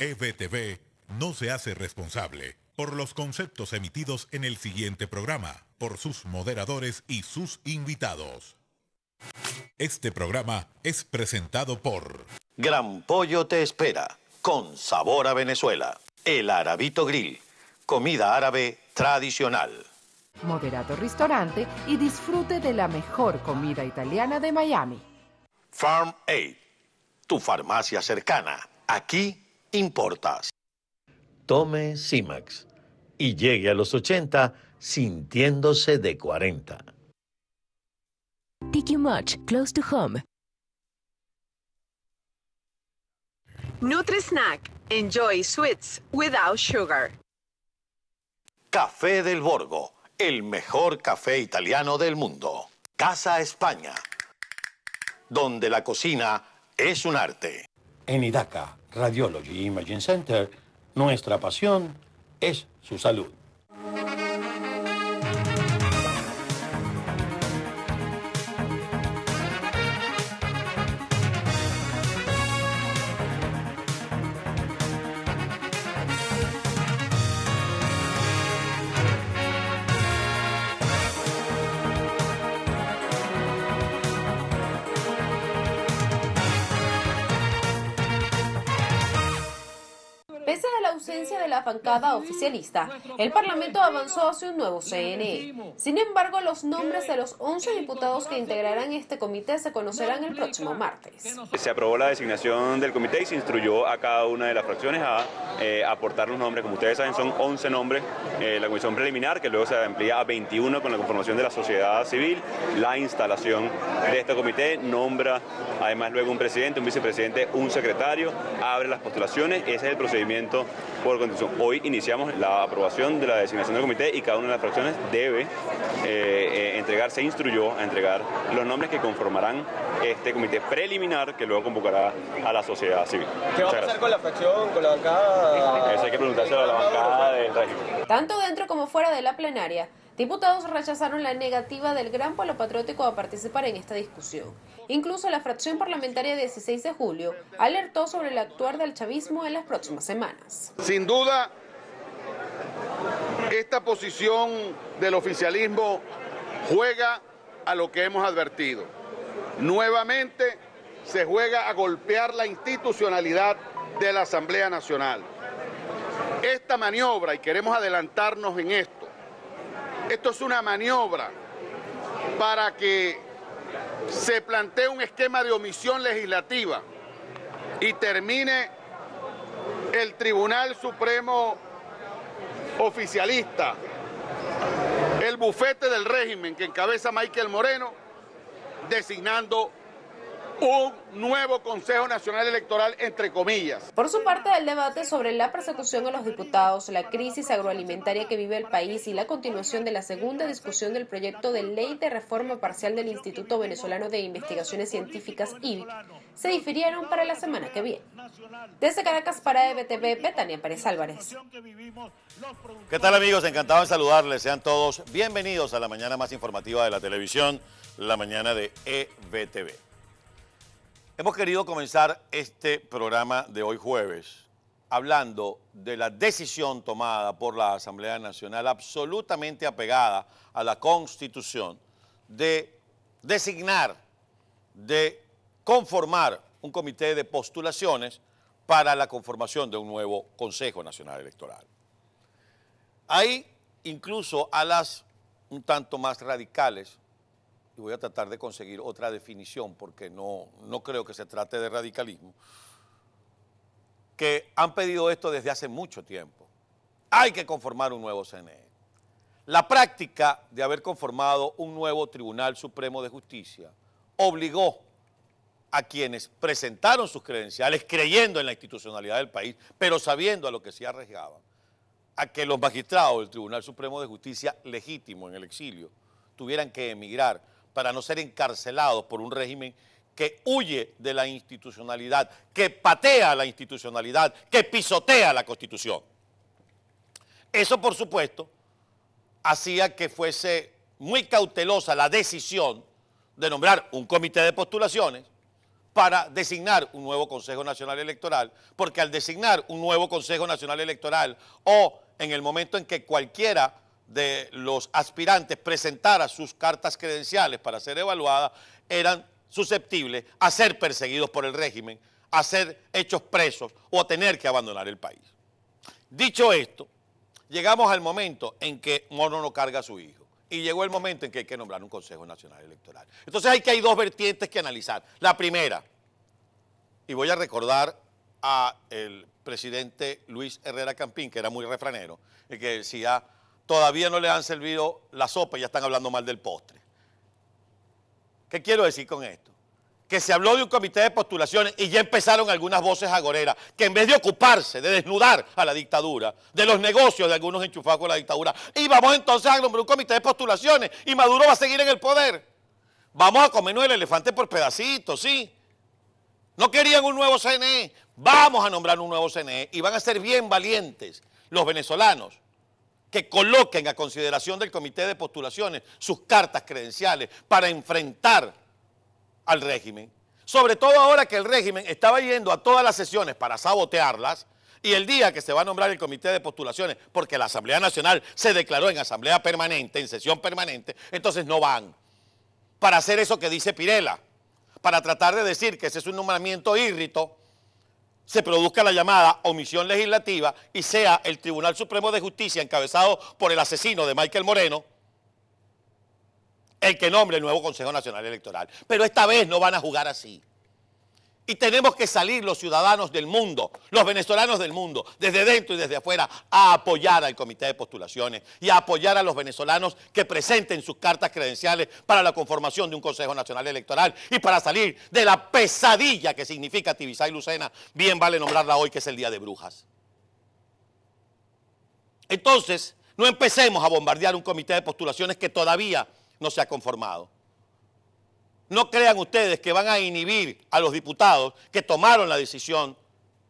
EBTV no se hace responsable por los conceptos emitidos en el siguiente programa, por sus moderadores y sus invitados. Este programa es presentado por Gran Pollo te espera, con sabor a Venezuela. El Arabito Grill, comida árabe tradicional. Moderato Restaurante y disfrute de la mejor comida italiana de Miami. Farm Aid, tu farmacia cercana. Aquí importas. Tome CIMAX y llegue a los 80 sintiéndose de 40. much, close to home. snack. Enjoy sweets without sugar. Café del Borgo, el mejor café italiano del mundo. Casa España, donde la cocina es un arte. En idaca Radiology Imaging Center, nuestra pasión es su salud. ausencia de la bancada oficialista, el Parlamento avanzó hacia un nuevo CNE. Sin embargo, los nombres de los 11 diputados que integrarán este comité se conocerán el próximo martes. Se aprobó la designación del comité y se instruyó a cada una de las fracciones a eh, aportar los nombres. Como ustedes saben, son 11 nombres. Eh, la comisión preliminar, que luego se amplía a 21 con la conformación de la sociedad civil, la instalación de este comité, nombra además luego un presidente, un vicepresidente, un secretario, abre las postulaciones. Ese es el procedimiento por condición Hoy iniciamos la aprobación de la designación del comité y cada una de las fracciones debe eh, eh, entregar, se instruyó a entregar los nombres que conformarán este comité preliminar que luego convocará a la sociedad civil. ¿Qué va a pasar con la fracción, con la bancada? Eso hay que preguntárselo a la bancada del régimen. Tanto dentro como fuera de la plenaria. Diputados rechazaron la negativa del Gran Polo Patriótico a participar en esta discusión. Incluso la fracción parlamentaria 16 de julio alertó sobre el actuar del chavismo en las próximas semanas. Sin duda, esta posición del oficialismo juega a lo que hemos advertido. Nuevamente se juega a golpear la institucionalidad de la Asamblea Nacional. Esta maniobra, y queremos adelantarnos en esto, esto es una maniobra para que se plantee un esquema de omisión legislativa y termine el Tribunal Supremo oficialista, el bufete del régimen que encabeza Michael Moreno, designando un nuevo Consejo Nacional Electoral, entre comillas. Por su parte, el debate sobre la persecución de los diputados, la crisis agroalimentaria que vive el país y la continuación de la segunda discusión del proyecto de ley de reforma parcial del Instituto Venezolano de Investigaciones Científicas, y se difirieron para la semana que viene. Desde Caracas para EBTV, Betania Pérez Álvarez. ¿Qué tal amigos? Encantado de saludarles. Sean todos bienvenidos a la mañana más informativa de la televisión, la mañana de EBTV. Hemos querido comenzar este programa de hoy jueves hablando de la decisión tomada por la Asamblea Nacional absolutamente apegada a la Constitución de designar, de conformar un comité de postulaciones para la conformación de un nuevo Consejo Nacional Electoral. Hay incluso a las un tanto más radicales y voy a tratar de conseguir otra definición porque no, no creo que se trate de radicalismo, que han pedido esto desde hace mucho tiempo. Hay que conformar un nuevo CNE. La práctica de haber conformado un nuevo Tribunal Supremo de Justicia obligó a quienes presentaron sus credenciales creyendo en la institucionalidad del país, pero sabiendo a lo que se arriesgaban, a que los magistrados del Tribunal Supremo de Justicia legítimo en el exilio tuvieran que emigrar para no ser encarcelados por un régimen que huye de la institucionalidad, que patea la institucionalidad, que pisotea la Constitución. Eso, por supuesto, hacía que fuese muy cautelosa la decisión de nombrar un comité de postulaciones para designar un nuevo Consejo Nacional Electoral, porque al designar un nuevo Consejo Nacional Electoral o en el momento en que cualquiera de los aspirantes presentara sus cartas credenciales para ser evaluadas, eran susceptibles a ser perseguidos por el régimen, a ser hechos presos o a tener que abandonar el país. Dicho esto, llegamos al momento en que Mono no carga a su hijo y llegó el momento en que hay que nombrar un Consejo Nacional Electoral. Entonces hay que hay dos vertientes que analizar. La primera, y voy a recordar a el presidente Luis Herrera Campín, que era muy refranero, y que decía todavía no le han servido la sopa y ya están hablando mal del postre. ¿Qué quiero decir con esto? Que se habló de un comité de postulaciones y ya empezaron algunas voces agoreras que en vez de ocuparse de desnudar a la dictadura, de los negocios de algunos enchufados con la dictadura, íbamos entonces a nombrar un comité de postulaciones y Maduro va a seguir en el poder. Vamos a comernos el elefante por pedacitos, sí. No querían un nuevo CNE. Vamos a nombrar un nuevo CNE y van a ser bien valientes los venezolanos que coloquen a consideración del comité de postulaciones sus cartas credenciales para enfrentar al régimen. Sobre todo ahora que el régimen estaba yendo a todas las sesiones para sabotearlas y el día que se va a nombrar el comité de postulaciones, porque la Asamblea Nacional se declaró en asamblea permanente, en sesión permanente, entonces no van para hacer eso que dice Pirela, para tratar de decir que ese es un nombramiento írrito, se produzca la llamada omisión legislativa y sea el Tribunal Supremo de Justicia, encabezado por el asesino de Michael Moreno, el que nombre el nuevo Consejo Nacional Electoral. Pero esta vez no van a jugar así. Y tenemos que salir los ciudadanos del mundo, los venezolanos del mundo, desde dentro y desde afuera, a apoyar al comité de postulaciones y a apoyar a los venezolanos que presenten sus cartas credenciales para la conformación de un Consejo Nacional Electoral y para salir de la pesadilla que significa Tibisá y Lucena, bien vale nombrarla hoy que es el Día de Brujas. Entonces, no empecemos a bombardear un comité de postulaciones que todavía no se ha conformado. No crean ustedes que van a inhibir a los diputados que tomaron la decisión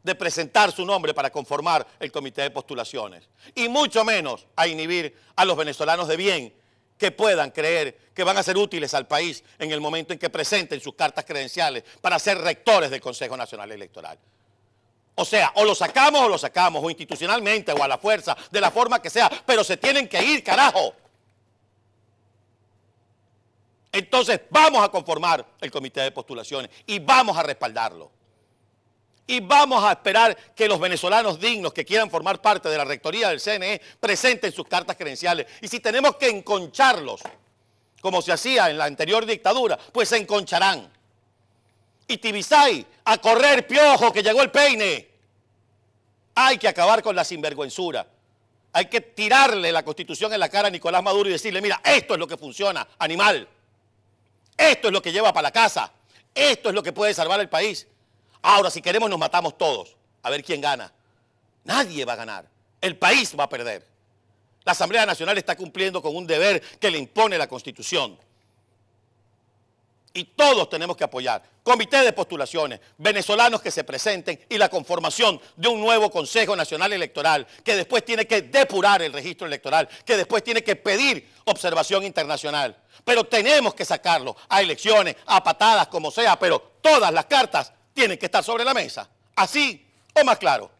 de presentar su nombre para conformar el comité de postulaciones. Y mucho menos a inhibir a los venezolanos de bien que puedan creer que van a ser útiles al país en el momento en que presenten sus cartas credenciales para ser rectores del Consejo Nacional Electoral. O sea, o lo sacamos o lo sacamos, o institucionalmente, o a la fuerza, de la forma que sea, pero se tienen que ir, carajo. Entonces vamos a conformar el comité de postulaciones y vamos a respaldarlo. Y vamos a esperar que los venezolanos dignos que quieran formar parte de la rectoría del CNE presenten sus cartas credenciales. Y si tenemos que enconcharlos, como se hacía en la anterior dictadura, pues se enconcharán. Y Tibisay, a correr piojo que llegó el peine. Hay que acabar con la sinvergüenzura. Hay que tirarle la constitución en la cara a Nicolás Maduro y decirle, mira, esto es lo que funciona, animal. Esto es lo que lleva para la casa. Esto es lo que puede salvar el país. Ahora, si queremos, nos matamos todos. A ver quién gana. Nadie va a ganar. El país va a perder. La Asamblea Nacional está cumpliendo con un deber que le impone la Constitución. Y todos tenemos que apoyar. Comité de postulaciones, venezolanos que se presenten y la conformación de un nuevo Consejo Nacional Electoral que después tiene que depurar el registro electoral, que después tiene que pedir observación internacional. Pero tenemos que sacarlo a elecciones, a patadas, como sea, pero todas las cartas tienen que estar sobre la mesa. Así o más claro.